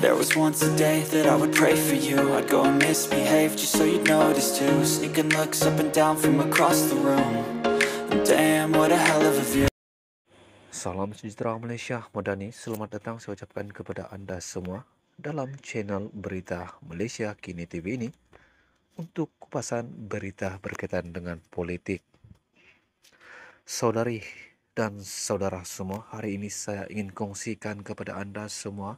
There was once a day that I would pray for you I'd go and misbehave just so you'd notice too Sneaking looks up and down from across the room and Damn, what a hell of a view Salam sejahtera Malaysia, Madani. Selamat datang saya ucapkan kepada Anda semua dalam channel Berita Malaysia Kini TV ini untuk kupasan berita berkaitan dengan politik. Saudari dan saudara semua, hari ini saya ingin kongsikan kepada Anda semua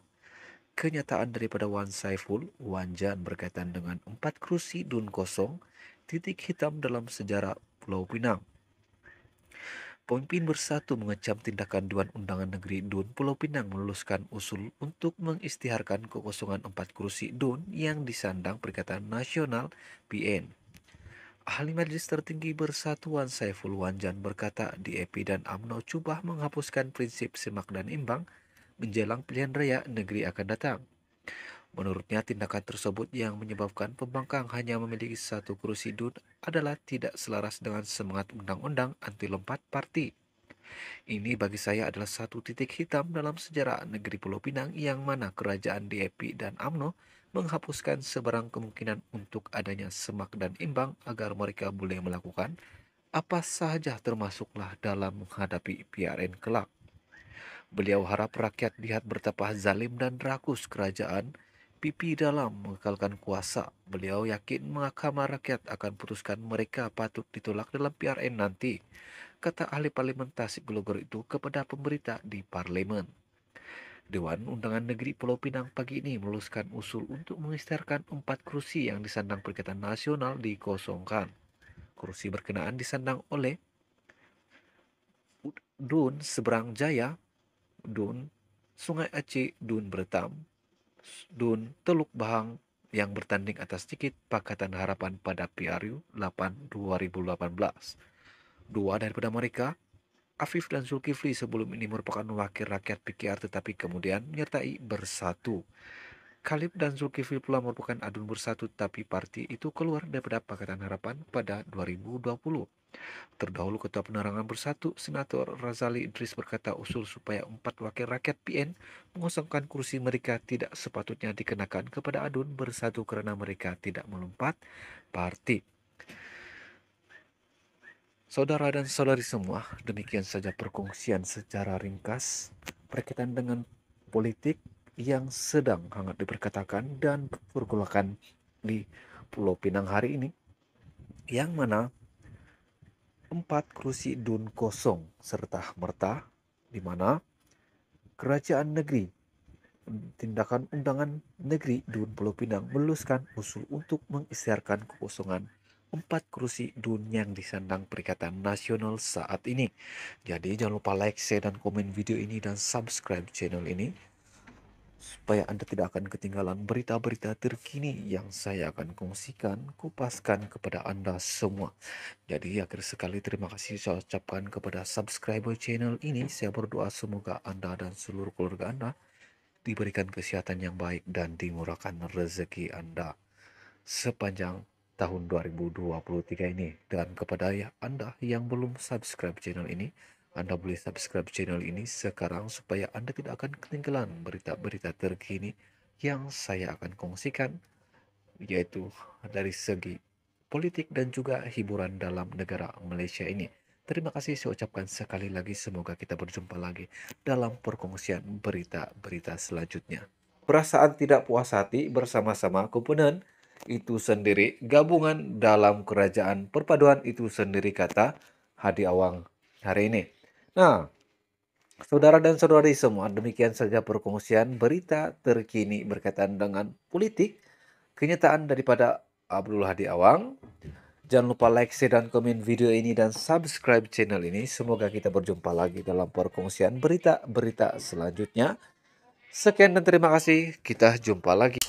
Kenyataan daripada Wan Saiful, Wanjan berkaitan dengan empat kursi dun kosong, titik hitam dalam sejarah Pulau Pinang. Pemimpin bersatu mengecam tindakan Dewan Undangan Negeri Dun Pulau Pinang meluluskan usul untuk mengistiharkan kekosongan empat kursi Dun yang disandang Perikatan Nasional PN. Ahli Majelis Tertinggi Bersatuan Saiful Wanjan berkata DAP e dan AMNO cubah menghapuskan prinsip semak dan imbang menjelang pilihan raya negeri akan datang. Menurutnya, tindakan tersebut yang menyebabkan pembangkang hanya memiliki satu kursi DUN adalah tidak selaras dengan semangat undang-undang anti lompat parti. Ini bagi saya adalah satu titik hitam dalam sejarah negeri Pulau Pinang yang mana kerajaan DAP dan AMNO menghapuskan sebarang kemungkinan untuk adanya semak dan imbang agar mereka boleh melakukan apa sahaja termasuklah dalam menghadapi PRN kelak. Beliau harap rakyat lihat bertapah zalim dan rakus kerajaan, pipi dalam mengekalkan kuasa. Beliau yakin mahkamah rakyat akan putuskan mereka patut ditolak dalam PRN nanti, kata ahli parlemen Tasik Gelogor itu kepada pemberita di parlimen Dewan Undangan Negeri Pulau Pinang pagi ini meluluskan usul untuk mengisytiharkan empat kursi yang disandang Perikatan Nasional dikosongkan. Kursi berkenaan disandang oleh Dun Seberang Jaya, Dun, Sungai Aceh Dun Bertam, Dun Teluk Bahang yang bertanding atas tiket Pakatan Harapan pada PRU 8 2018. Dua daripada mereka, Afif dan Zulkifli sebelum ini merupakan wakil rakyat PKR tetapi kemudian menyertai Bersatu. Khalid dan Zulkifli pula merupakan adun bersatu tapi parti itu keluar daripada Pakatan Harapan pada 2020. Terdahulu Ketua Penerangan Bersatu, Senator Razali Idris berkata usul supaya empat wakil rakyat PN mengosongkan kursi mereka tidak sepatutnya dikenakan kepada Adun Bersatu karena mereka tidak melompat parti Saudara dan saudari semua, demikian saja perkongsian secara ringkas berkaitan dengan politik yang sedang hangat diperkatakan dan pergolakan di Pulau Pinang hari ini. Yang mana empat Kursi Dun kosong serta merta di mana kerajaan negeri tindakan undangan negeri Dun Pulau Pinang meluluskan usul untuk mengisiarkan kekosongan empat kursi Dun yang disandang Perikatan Nasional saat ini. Jadi jangan lupa like, share, dan komen video ini dan subscribe channel ini supaya Anda tidak akan ketinggalan berita-berita terkini yang saya akan kongsikan, kupaskan kepada Anda semua. Jadi akhir sekali terima kasih saya ucapkan kepada subscriber channel ini. Saya berdoa semoga Anda dan seluruh keluarga Anda diberikan kesehatan yang baik dan dimurahkan rezeki Anda sepanjang tahun 2023 ini. Dan kepada Anda yang belum subscribe channel ini, anda boleh subscribe channel ini sekarang supaya Anda tidak akan ketinggalan berita-berita terkini yang saya akan kongsikan, yaitu dari segi politik dan juga hiburan dalam negara Malaysia ini. Terima kasih saya ucapkan sekali lagi semoga kita berjumpa lagi dalam perkongsian berita-berita selanjutnya. Perasaan tidak puas hati bersama-sama komponen itu sendiri gabungan dalam kerajaan perpaduan itu sendiri kata Hadi Awang hari ini. Nah, saudara dan saudari semua, demikian saja perkongsian berita terkini berkaitan dengan politik, kenyataan daripada Abdul Hadi Awang. Jangan lupa like, share, dan komen video ini dan subscribe channel ini. Semoga kita berjumpa lagi dalam perkongsian berita-berita selanjutnya. Sekian dan terima kasih. Kita jumpa lagi.